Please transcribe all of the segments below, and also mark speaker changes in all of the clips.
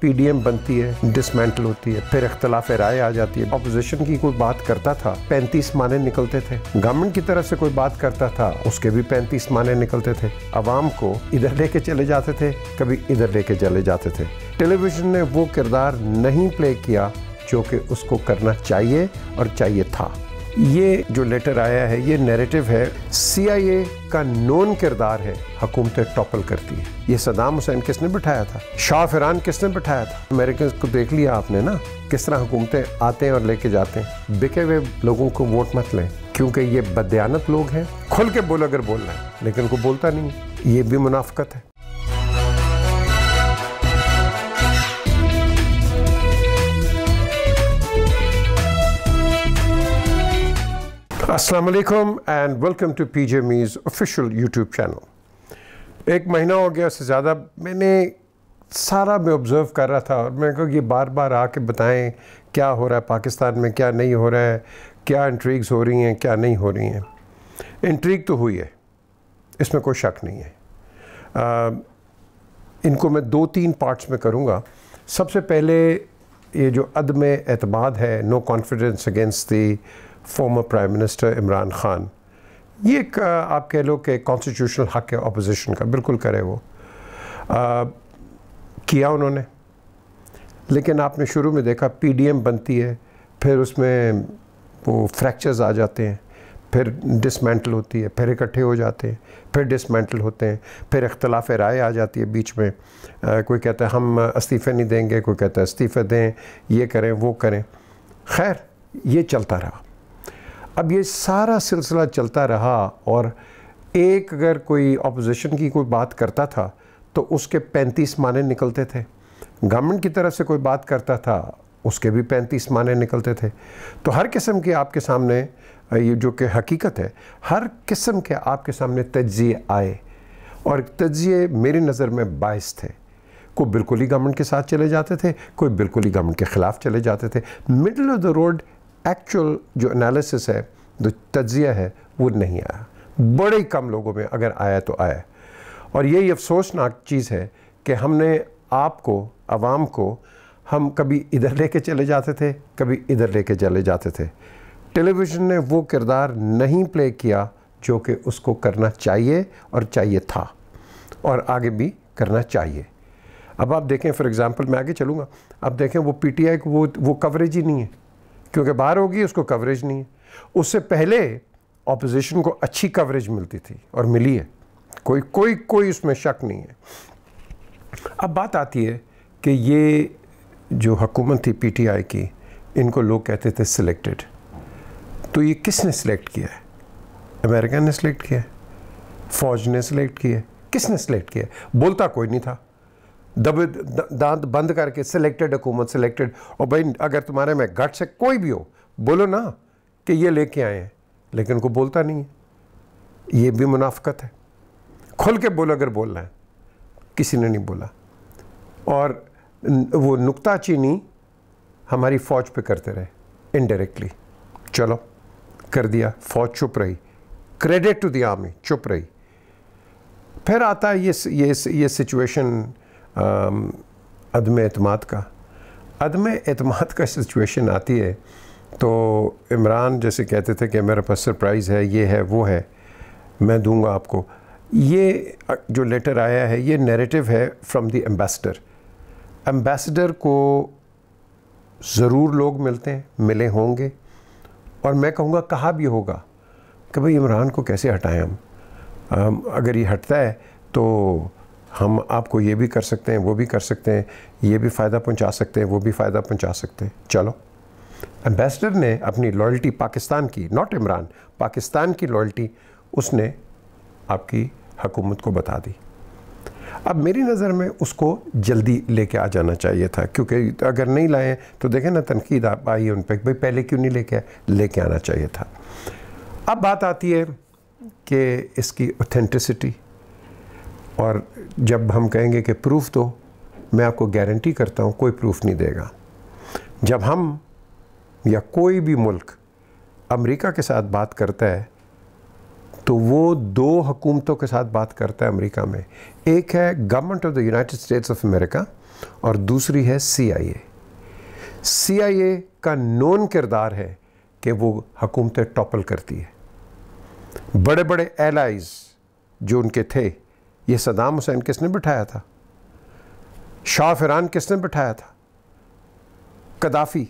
Speaker 1: PDM बनती है dismantle होती है फिर अख्तलाफ राय आ जाती है अपोजिशन की कोई बात करता था पैंतीस माने निकलते थे गवर्नमेंट की तरफ से कोई बात करता था उसके भी पैंतीस माने निकलते थे आवाम को इधर लेके चले जाते थे कभी इधर लेके चले जाते थे टेलीविज़न ने वो किरदार नहीं प्ले किया जो कि उसको करना चाहिए और चाहिए था ये जो लेटर आया है ये नैरेटिव है सीआईए का नोन किरदार है हकूमतें टॉपल करती है ये सदाम हुसैन किसने बिठाया था शाह फिरान किसने बिठाया था अमेरिकन को देख लिया आपने ना किस तरह हुकूमतें आते हैं और लेके जाते हैं बिके हुए लोगों को वोट मत लें क्योंकि ये बदयानत लोग हैं खुल के बोल अगर बोल रहे हैं लेकिन उनको बोलता नहीं ये भी मुनाफ्त है अस्सलाम वालेकुम and welcome to P J मीज़ ऑफिशियल यूट्यूब चैनल एक महीना हो गया उससे ज़्यादा मैंने सारा मैं ऑब्ज़र्व कर रहा था और मैंने कहा कि बार बार आके बताएं क्या हो रहा है पाकिस्तान में क्या नहीं हो रहा है क्या इंट्रीग्स हो रही हैं क्या नहीं हो रही हैं इंट्रीग तो हुई है इसमें कोई शक नहीं है आ, इनको मैं दो तीन पार्ट्स में करूँगा सबसे पहले ये जो अदम एतमाद है no confidence against the former prime minister Imran Khan ये एक आप कह लो कि कॉन्स्टिट्यूशनल हक है अपोजिशन का बिल्कुल करे वो आ, किया उन्होंने लेकिन आपने शुरू में देखा पीडीएम बनती है फिर उसमें वो फ्रैक्चर्स आ जाते हैं फिर डिसमेंटल होती है फिर इकट्ठे हो जाते हैं फिर डिसमेंटल होते हैं फिर अख्तिलाफ़ राय आ जाती है बीच में आ, कोई कहता है हम इस्तीफ़े नहीं देंगे कोई कहता है इस्तीफ़े दें ये करें वो करें खैर ये चलता रहा अब ये सारा सिलसिला चलता रहा और एक अगर कोई अपोजिशन की कोई बात करता था तो उसके पैंतीस माने निकलते थे गवर्नमेंट की तरफ से कोई बात करता था उसके भी पैंतीस माने निकलते थे तो हर किस्म के आपके सामने ये जो कि हकीकत है हर किस्म के आपके सामने तजिए आए और तजिए मेरी नज़र में बायस थे कोई बिल्कुल ही गवर्नमेंट के साथ चले जाते थे कोई बिल्कुल ही गवर्नमेंट के ख़िलाफ़ चले जाते थे middle of the road actual जो एनालिसिस है जो तजिया है वो नहीं आया बड़े कम लोगों में अगर आया तो आया और यही अफसोसनाक चीज़ है कि हमने आपको आवाम को हम कभी इधर लेके चले जाते थे कभी इधर लेके चले जाते थे टेलीविज़न ने वो किरदार नहीं प्ले किया जो कि उसको करना चाहिए और चाहिए था और आगे भी करना चाहिए अब आप देखें फॉर एग्ज़ाम्पल मैं आगे चलूँगा अब देखें वो पीटीआई को वो वो कवरेज ही नहीं है क्योंकि बाहर होगी उसको कवरेज नहीं है उससे पहले ऑपोजिशन को अच्छी कवरेज मिलती थी और मिली है कोई कोई कोई उसमें शक नहीं है अब बात आती है कि ये जो हुकूमत थी पीटीआई की इनको लोग कहते थे सिलेक्टेड तो ये किसने सिलेक्ट किया है अमेरिका ने सिलेक्ट किया है फौज ने सिलेक्ट किया है किसने सिलेक्ट किया है बोलता कोई नहीं था दबे दांत बंद करके सिलेक्टेड हुकूमत सिलेक्टेड और भाई अगर तुम्हारे में घट से कोई भी हो बोलो ना कि ये लेके आए हैं लेकिन उनको बोलता नहीं है ये भी मुनाफ्त है खुल के बोलो अगर बोलना है किसी ने नहीं बोला और वो नुकता चीनी हमारी फ़ौज पे करते रहे इनडायरेक्टली चलो कर दिया फ़ौज चुप रही क्रेडिट टू द आर्मी चुप रही फिर आता है ये ये ये सिचुएशन Um, अदम अतमाद का अदम अतमाद का सिचुएशन आती है तो इमरान जैसे कहते थे कि मेरे पास सरप्राइज़ है ये है वो है मैं दूंगा आपको ये जो लेटर आया है ये नैरेटिव है फ्रॉम द एम्बेसडर एम्बेसडर को ज़रूर लोग मिलते हैं मिले होंगे और मैं कहूँगा कहा भी होगा कि भाई इमरान को कैसे हटाएं हम अगर ये हटता है तो हम आपको ये भी कर सकते हैं वो भी कर सकते हैं ये भी फ़ायदा पहुंचा सकते हैं वो भी फ़ायदा पहुंचा सकते हैं चलो एम्बेसडर ने अपनी लॉयल्टी पाकिस्तान की नॉट इमरान पाकिस्तान की लॉयल्टी उसने आपकी हकूमत को बता दी अब मेरी नज़र में उसको जल्दी लेके आ जाना चाहिए था क्योंकि अगर नहीं लाए तो देखें ना तनकीद आप आई उन पर भाई पहले क्यों नहीं लेके आए लेके आना चाहिए था अब बात आती है कि इसकी ऑथेंटिसिटी और जब हम कहेंगे कि प्रूफ दो मैं आपको गारंटी करता हूँ कोई प्रूफ नहीं देगा जब हम या कोई भी मुल्क अमेरिका के साथ बात करता है तो वो दो हुकूमतों के साथ बात करता है अमेरिका में एक है government of the United States of America और दूसरी है सीआईए सीआईए का नोन किरदार है कि वो हुकूमतें टॉपल करती है बड़े बड़े एलाइज जो उनके थे ये सदाम हुसैन किसने बिठाया था शाह फिरान किसने बिठाया था कदाफ़ी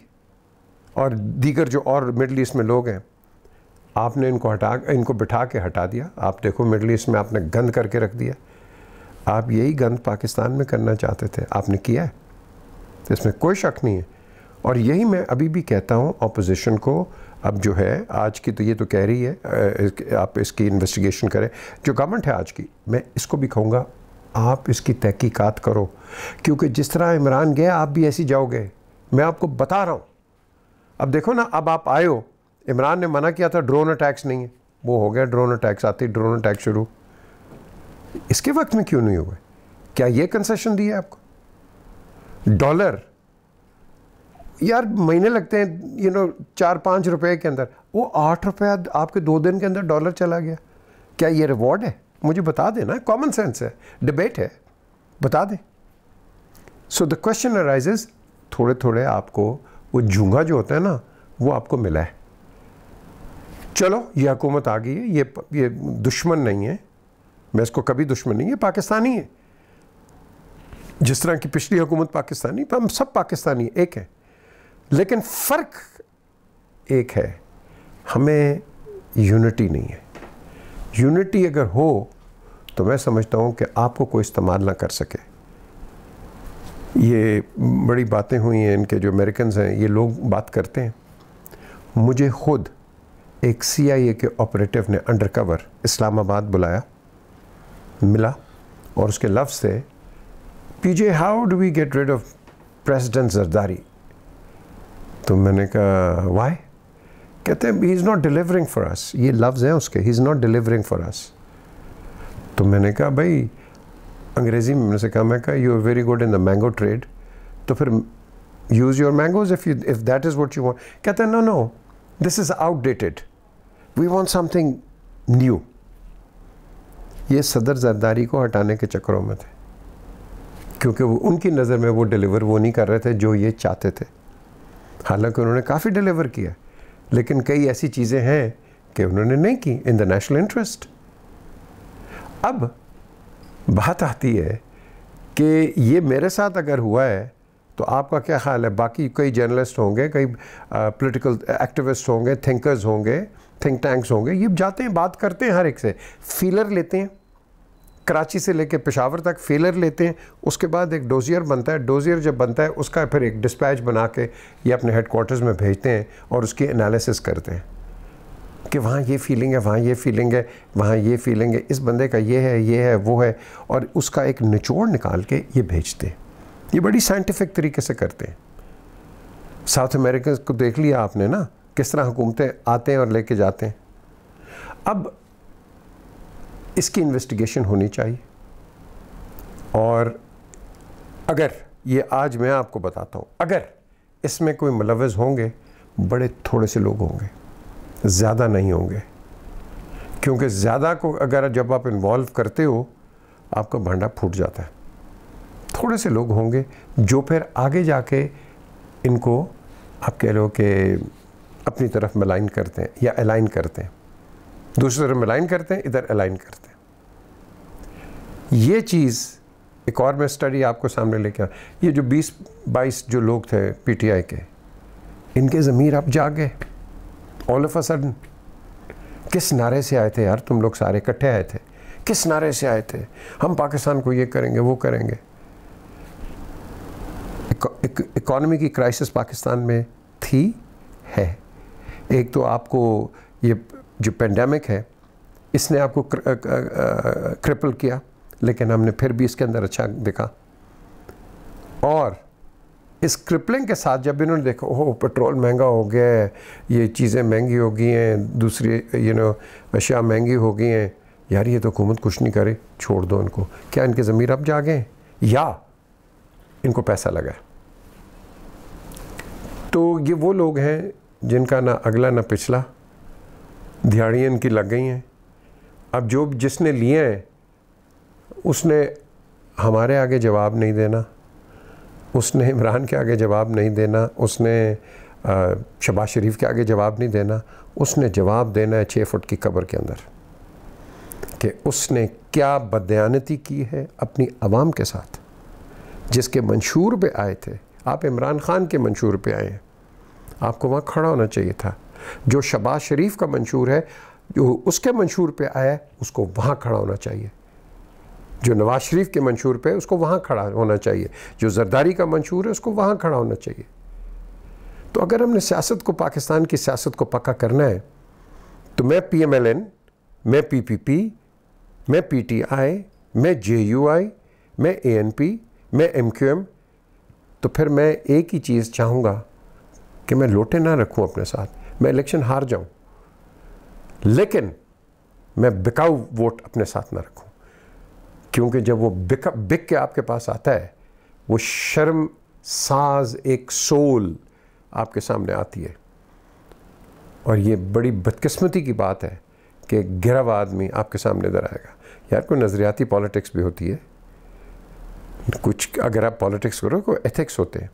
Speaker 1: और दीगर जो और मिडल ईस्ट में लोग हैं आपने इनको हटा इनको बिठा के हटा दिया आप देखो मिडल ईस्ट में आपने गंद करके रख दिया आप यही गंद पाकिस्तान में करना चाहते थे आपने किया है इसमें कोई शक नहीं है और यही मैं अभी भी कहता हूँ अपोजिशन को अब जो है आज की तो ये तो कह रही है आप इसकी इन्वेस्टिगेशन करें जो गवर्नमेंट है आज की मैं इसको भी कहूँगा आप इसकी तहकीकात करो क्योंकि जिस तरह इमरान गया आप भी ऐसी जाओगे मैं आपको बता रहा हूँ अब देखो ना अब आप आयो इमरान ने मना किया था ड्रोन अटैक्स नहीं है वो हो गया ड्रोन अटैक्स आते ड्रोन अटैक शुरू इसके वक्त में क्यों नहीं हुए क्या ये कंसेशन दिया आपको डॉलर यार महीने लगते हैं यू नो चार पाँच रुपए के अंदर वो आठ रुपया आपके दो दिन के अंदर डॉलर चला गया क्या ये रिवॉर्ड है मुझे बता देना कॉमन सेंस है डिबेट है बता दें सो द क्वेश्चन अराइजेज थोड़े थोड़े आपको वो झूंगा जो होता है ना वो आपको मिला है चलो ये हुकूमत आ गई है ये ये दुश्मन नहीं है मैं इसको कभी दुश्मन नहीं है पाकिस्तानी है जिस तरह की पिछली हुकूमत पाकिस्तानी हम सब पाकिस्तानी एक है लेकिन फ़र्क एक है हमें यूनिटी नहीं है यूनिटी अगर हो तो मैं समझता हूँ कि आपको कोई इस्तेमाल ना कर सके ये बड़ी बातें हुई हैं इनके जो अमेरिकन हैं ये लोग बात करते हैं मुझे खुद एक सीआईए के ऑपरेटिव ने अंडरकवर इस्लामाबाद बुलाया मिला और उसके लफ्ज़ थे PJ how do we get rid of president Zardari तो मैंने कहा वाई कहते हैं he is not delivering for us ये लफ्ज़ हैं उसके he is not delivering for us तो मैंने कहा भाई अंग्रेज़ी में मैंने से कहा मैं कहा you are very good in the mango trade तो फिर use your mangoes if you if that is what you want कहते हैं no no this is outdated we want something new ये सदर जरदारी को हटाने के चक्करों में थे क्योंकि वो उनकी नज़र में वो डिलीवर वो नहीं कर रहे थे जो ये चाहते थे हालांकि उन्होंने काफ़ी डिलीवर किया लेकिन कई ऐसी चीज़ें हैं कि उन्होंने नहीं की इन द नेशनल इंटरेस्ट अब बात आती है कि ये मेरे साथ अगर हुआ है तो आपका क्या ख्याल है बाकी कई जर्नलिस्ट होंगे कई पॉलिटिकल एक्टिविस्ट होंगे थिंकर्स होंगे थिंक टैंक्स होंगे ये जाते हैं बात करते हैं हर एक से फीलर लेते हैं कराची से लेके पेशावर तक फेलर लेते हैं उसके बाद एक डोजियर बनता है डोजियर जब बनता है उसका फिर एक डिस्पैच बना के ये अपने हेडकोार्टर्स में भेजते हैं और उसकी एनालिसिस करते हैं कि वहाँ ये फीलिंग है वहाँ ये फीलिंग है वहाँ ये फीलिंग है इस बंदे का ये है ये है वो है और उसका एक निचोड़ निकाल के ये भेजते हैं ये बड़ी साइंटिफिक तरीके से करते हैं साउथ अमेरिकन को देख लिया आपने ना किस तरह हुकूमतें आते हैं और लेके जाते हैं अब इसकी इन्वेस्टिगेशन होनी चाहिए और अगर ये आज मैं आपको बताता हूँ अगर इसमें कोई मुलवज़ होंगे बड़े थोड़े से लोग होंगे ज़्यादा नहीं होंगे क्योंकि ज़्यादा को अगर जब आप इन्वॉल्व करते हो आपका भांडा फूट जाता है थोड़े से लोग होंगे जो फिर आगे जाके इनको आप कह लो कि अपनी तरफ मलाइन करते हैं या अलाइन करते हैं दूसरी तरफ अलाइन करते हैं इधर अलाइन करते हैं ये चीज़ एक और मैं स्टडी आपको सामने लेके आया ये जो 20 22 जो लोग थे पीटीआई के इनके ज़मीर आप जागे ऑल ऑफ अ सडन किस नारे से आए थे यार तुम लोग सारे इकट्ठे आए थे किस नारे से आए थे हम पाकिस्तान को ये करेंगे वो करेंगे इकोनॉमी की क्राइसिस पाकिस्तान में थी है एक तो आपको ये जो पेंडेमिक है इसने आपको क्रिपल किया लेकिन हमने फिर भी इसके अंदर अच्छा देखा और इस क्रिपलिंग के साथ जब इन्होंने देखा ओह पेट्रोल महंगा हो गया है ये चीज़ें महंगी हो गई हैं दूसरी यू नो अशिया महंगी हो गई हैं यार ये तो हुकूमत कुछ नहीं करे छोड़ दो इनको क्या इनके ज़मीर अब जागे हैं या इनको पैसा लगा तो ये वो लोग हैं जिनका ना अगला ना पिछला दिहाड़ियाँ इनकी लग गई हैं अब जो जिसने लिए हैं उसने हमारे आगे जवाब नहीं देना उसने इमरान के आगे जवाब नहीं देना उसने शबाज शरीफ के आगे जवाब नहीं देना उसने जवाब देना है छः फुट की कब्र के अंदर कि उसने क्या बदयानती की है अपनी आवाम के साथ जिसके मंशूर पे आए थे आप इमरान ख़ान के मंशूर पे आए हैं आपको वहाँ खड़ा होना चाहिए था जो शबाज शरीफ का मंशूर है जो उसके मंशूर पे आया उसको वहाँ खड़ा होना चाहिए जो नवाज शरीफ के मंशूर पे उसको वहाँ खड़ा होना चाहिए जो जरदारी का मंशूर है उसको वहाँ खड़ा होना चाहिए तो अगर हमने सियासत को पाकिस्तान की सियासत को पक्का करना है तो मैं पी एम एल एन मैं पी पी पी मैं पी टी आई मैं जे यू आई मैं ए एन पी मैं एम क्यू एम तो फिर मैं एक ही चीज़ चाहूँगा कि मैं लोटे ना रखूँ अपने साथ मैं इलेक्शन हार जाऊं लेकिन मैं बिकाऊ वोट अपने साथ ना रखूं क्योंकि जब वो बिक बिक के आपके पास आता है वो शर्म साज एक सोल आपके सामने आती है और ये बड़ी बदकिस्मती की बात है कि गिरव आदमी आपके सामने इधर आएगा यार कोई नज़रियाती पॉलिटिक्स भी होती है कुछ अगर आप पॉलिटिक्स करो कोई एथिक्स होते हैं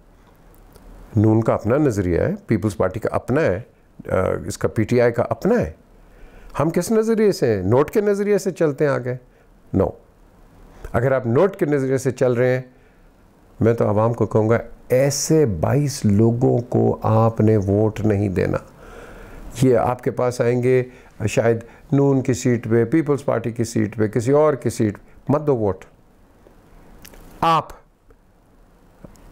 Speaker 1: नून का अपना नज़रिया है पीपल्स पार्टी का अपना है इसका पीटीआई का अपना है हम किस नज़रिए से हैं नोट के नज़रिए से चलते हैं आगे नो अगर आप नोट के नज़रिए से चल रहे हैं मैं तो आवाम को कहूँगा ऐसे 22 लोगों को आपने वोट नहीं देना ये आपके पास आएंगे शायद नून की सीट पे पीपल्स पार्टी की सीट पे किसी और की सीट मत दो वोट आप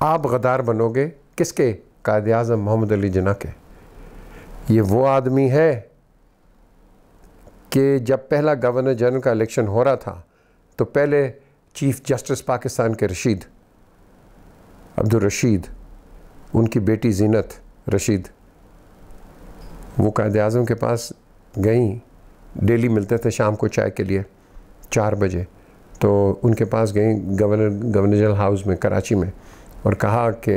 Speaker 1: आप गदार बनोगे किसके कायद अजम मोहम्मद अली जना के ये वो आदमी है कि जब पहला गवर्नर जनरल का इलेक्शन हो रहा था तो पहले चीफ जस्टिस पाकिस्तान के रशीद अब्दुल रशीद उनकी बेटी जीनत रशीद वो कायद अजम के पास गई डेली मिलते थे शाम को चाय के लिए चार बजे तो उनके पास गई गवर्नर गवर्नर जनरल हाउस में कराची में और कहा कि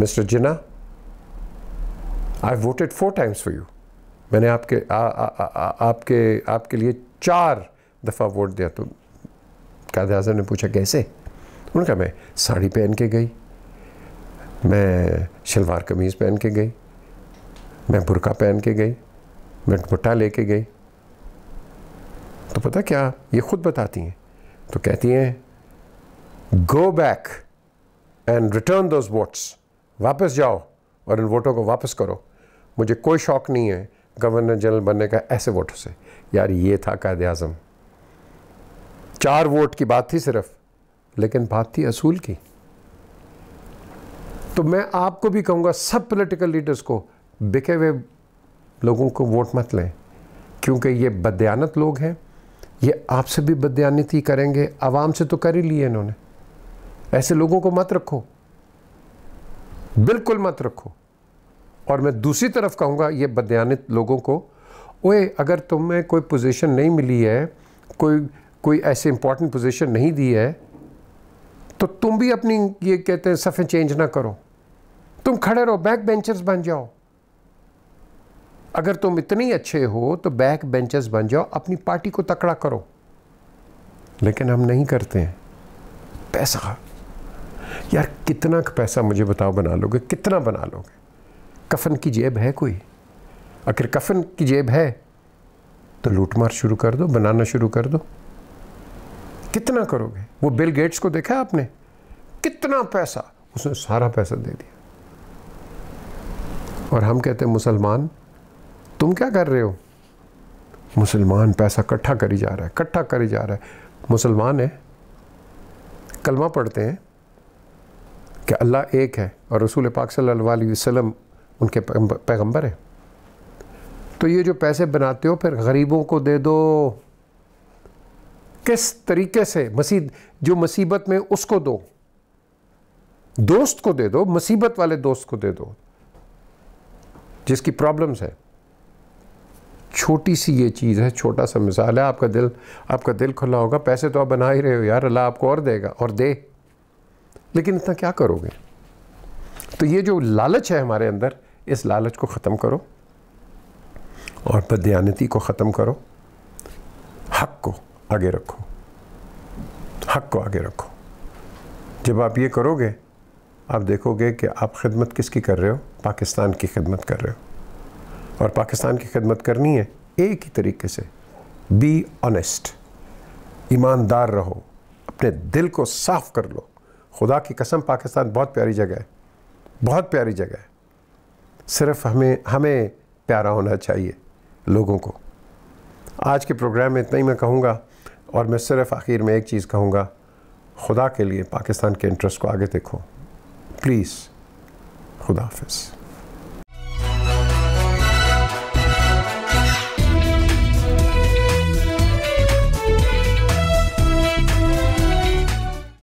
Speaker 1: mister Jinnah I voted four times for you मैंने आपके आ, आ, आ, आ, आपके आपके लिए चार दफ़ा वोट दिया तो कायद अजम ने पूछा कैसे उन्होंने कहा मैं साड़ी पहन के गई मैं शलवार कमीज़ पहन के गई मैं बुरका पहन के गई मैं दुपट्टा ले के गई तो पता क्या ये खुद बताती हैं तो कहती हैं go back and return those votes वापस जाओ और इन वोटों को वापस करो मुझे कोई शौक़ नहीं है गवर्नर जनरल बनने का ऐसे वोटों से यार ये था कायद अजम चार वोट की बात थी सिर्फ लेकिन बात थी असूल की तो मैं आपको भी कहूँगा सब पॉलिटिकल लीडर्स को बिके हुए लोगों को वोट मत लें क्योंकि ये बदयानत लोग हैं ये आपसे भी बदयानत ही करेंगे आवाम से तो कर ही लिए इन्होंने ऐसे लोगों को मत रखो बिल्कुल मत रखो और मैं दूसरी तरफ कहूँगा ये बदयानित लोगों को ओए अगर तुम्हें कोई पोजीशन नहीं मिली है कोई कोई ऐसे इंपॉर्टेंट पोजीशन नहीं दी है तो तुम भी अपनी ये कहते हैं सफ़े चेंज ना करो तुम खड़े रहो बैक बेंचर्स बन जाओ अगर तुम इतने अच्छे हो तो बैक बेंचर्स बन जाओ अपनी पार्टी को तकड़ा करो लेकिन हम नहीं करते हैं पैसा यार कितना पैसा मुझे बताओ बना लोगे कितना बना लोगे कफन की जेब है कोई आखिर कफन की जेब है तो लूटमार शुरू कर दो बनाना शुरू कर दो कितना करोगे वो बिल गेट्स को देखा आपने कितना पैसा उसने सारा पैसा दे दिया और हम कहते हैं मुसलमान तुम क्या कर रहे हो मुसलमान पैसा इकट्ठा करी जा रहा है इकट्ठा करी जा रहा है मुसलमान है कलमा पढ़ते हैं कि अल्लाह एक है और रसूल पाक सल्लल्लाहु अलैहि वसल्लम उनके पैगंबर हैं तो ये जो पैसे बनाते हो फिर गरीबों को दे दो किस तरीके से मसीह जो मुसीबत में उसको दो दोस्त को दे दो मुसीबत वाले दोस्त को दे दो जिसकी प्रॉब्लम्स है छोटी सी ये चीज़ है छोटा सा मिसाल है आपका दिल आपका दिल खुला होगा पैसे तो आप बना ही रहे हो यार अल्लाह आपको और देगा और दे लेकिन इतना क्या करोगे तो ये जो लालच है हमारे अंदर इस लालच को ख़त्म करो और बदयानती को ख़त्म करो हक को आगे रखो हक को आगे रखो जब आप ये करोगे आप देखोगे कि आप खिदमत किसकी कर रहे हो पाकिस्तान की खिदमत कर रहे हो और पाकिस्तान की खिदमत करनी है एक ही तरीके से बी ऑनेस्ट ईमानदार रहो अपने दिल को साफ कर लो खुदा की कसम पाकिस्तान बहुत प्यारी जगह है बहुत प्यारी जगह है सिर्फ हमें हमें प्यारा होना चाहिए लोगों को आज के प्रोग्राम में इतना ही मैं कहूँगा और मैं सिर्फ आखिर में एक चीज़ कहूँगा खुदा के लिए पाकिस्तान के इंटरेस्ट को आगे देखो प्लीज़ खुदा